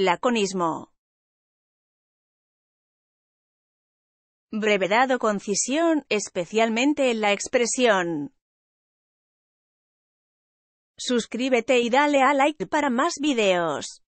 Laconismo. Brevedad o concisión, especialmente en la expresión. Suscríbete y dale a like para más videos.